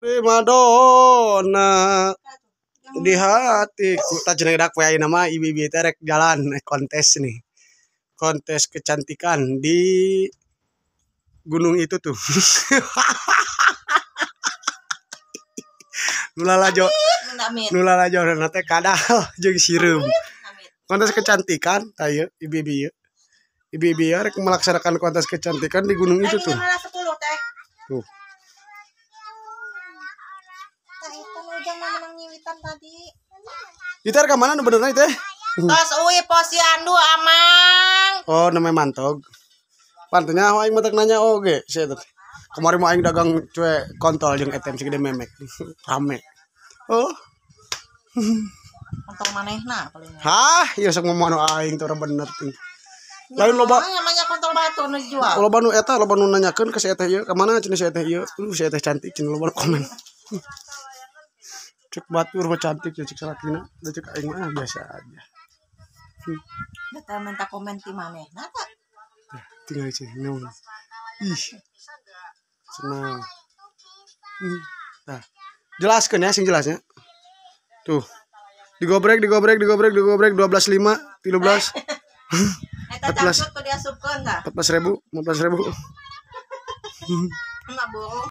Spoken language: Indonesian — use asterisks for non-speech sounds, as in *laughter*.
prima donna di hatiku tak jeneng dak wae ya, nama ibi ibi terek jalan eh, kontes nih kontes kecantikan di gunung itu tuh *laughs* nulala jo nulala jo nate kadal *laughs* jeng sirum kontes kecantikan tayo ibu ibi ibi rek melaksanakan kontes kecantikan di gunung itu tuh tuh ujang menang nyiwitan tadi. Itar ke mana benernya itu? Eh? Tos uwi posyandu amang. Oh, namanya mantog. Pantunya oh, aing matak nanya oge, oh, Kemarin mau aing dagang cue kontol yang etem segede memek. *laughs* Rame. Oh. Untung manehna paling. Hah, ieu iya, sok ngomong anu aing Tuh bener ting. Lain loba namanya kontol batu nu jual. Loba nu eta loba nu nanyakeun ka si eta ieu, ka mana cenah si eta ieu? Lu si eta cantik cenah loba komen cek batur cantik ya cek sarakina dan cek aing mah ah, biasa aja hmm. Bata minta komen di mana ya tinggal tinggal aja naon ih senang hmm. nah jelaskan ya sing jelasnya tuh digobrek digobrek digobrek digobrek dua belas lima tiga belas *laughs* eh, empat belas empat belas ribu empat belas ribu *laughs*